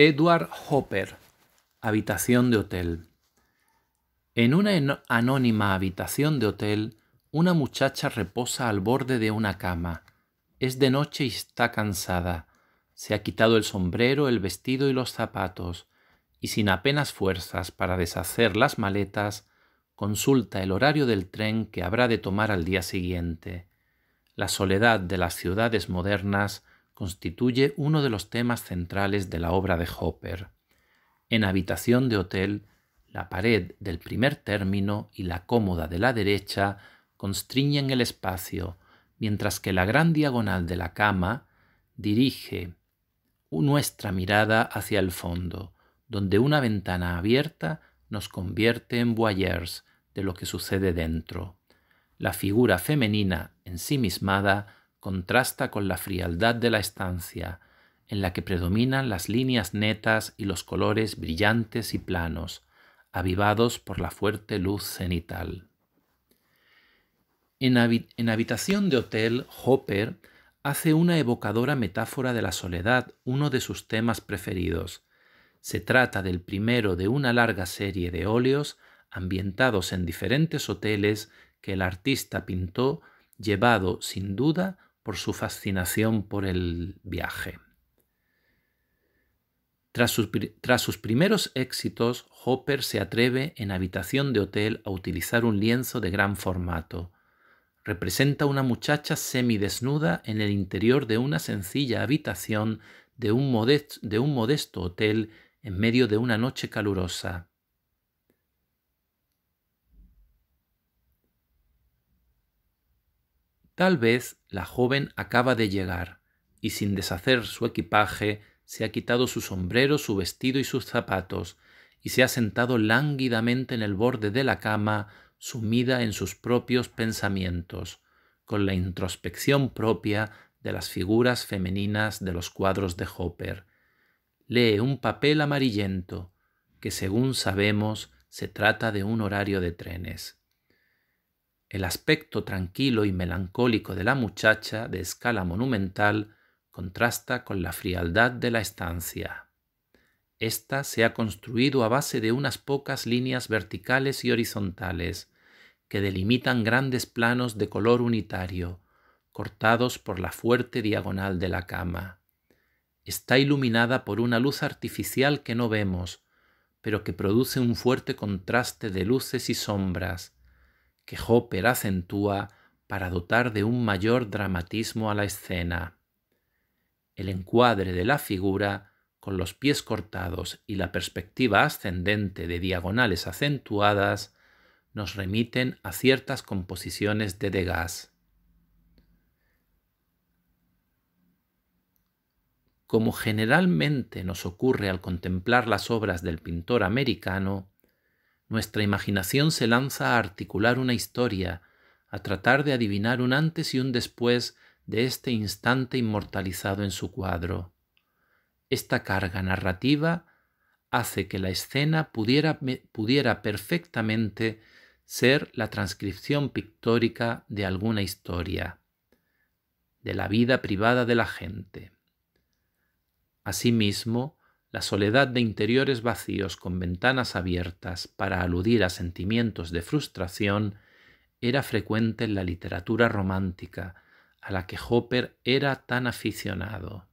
Edward Hopper, habitación de hotel. En una anónima habitación de hotel, una muchacha reposa al borde de una cama. Es de noche y está cansada. Se ha quitado el sombrero, el vestido y los zapatos, y sin apenas fuerzas para deshacer las maletas, consulta el horario del tren que habrá de tomar al día siguiente. La soledad de las ciudades modernas constituye uno de los temas centrales de la obra de Hopper. En Habitación de Hotel, la pared del primer término y la cómoda de la derecha constriñen el espacio, mientras que la gran diagonal de la cama dirige nuestra mirada hacia el fondo, donde una ventana abierta nos convierte en voyeurs de lo que sucede dentro. La figura femenina ensimismada contrasta con la frialdad de la estancia, en la que predominan las líneas netas y los colores brillantes y planos, avivados por la fuerte luz cenital. En, Habitación de Hotel, Hopper hace una evocadora metáfora de la soledad, uno de sus temas preferidos. Se trata del primero de una larga serie de óleos ambientados en diferentes hoteles que el artista pintó, llevado sin duda por su fascinación por el viaje. Tras sus, primeros éxitos, Hopper se atreve en habitación de hotel a utilizar un lienzo de gran formato. Representa una muchacha semidesnuda en el interior de una sencilla habitación de un modesto hotel en medio de una noche calurosa. Tal vez la joven acaba de llegar y sin deshacer su equipaje se ha quitado su sombrero, su vestido y sus zapatos y se ha sentado lánguidamente en el borde de la cama sumida en sus propios pensamientos, con la introspección propia de las figuras femeninas de los cuadros de Hopper. Lee un papel amarillento, que según sabemos se trata de un horario de trenes el aspecto tranquilo y melancólico de la muchacha de escala monumental contrasta con la frialdad de la estancia. Esta se ha construido a base de unas pocas líneas verticales y horizontales, que delimitan grandes planos de color unitario, cortados por la fuerte diagonal de la cama. Está iluminada por una luz artificial que no vemos, pero que produce un fuerte contraste de luces y sombras, que Hopper acentúa para dotar de un mayor dramatismo a la escena. El encuadre de la figura, con los pies cortados y la perspectiva ascendente de diagonales acentuadas, nos remiten a ciertas composiciones de Degas. Como generalmente nos ocurre al contemplar las obras del pintor americano, nuestra imaginación se lanza a articular una historia, a tratar de adivinar un antes y un después de este instante inmortalizado en su cuadro. Esta carga narrativa hace que la escena pudiera, pudiera perfectamente ser la transcripción pictórica de alguna historia, de la vida privada de la gente. Asimismo, la soledad de interiores vacíos con ventanas abiertas para aludir a sentimientos de frustración era frecuente en la literatura romántica, a la que Hopper era tan aficionado.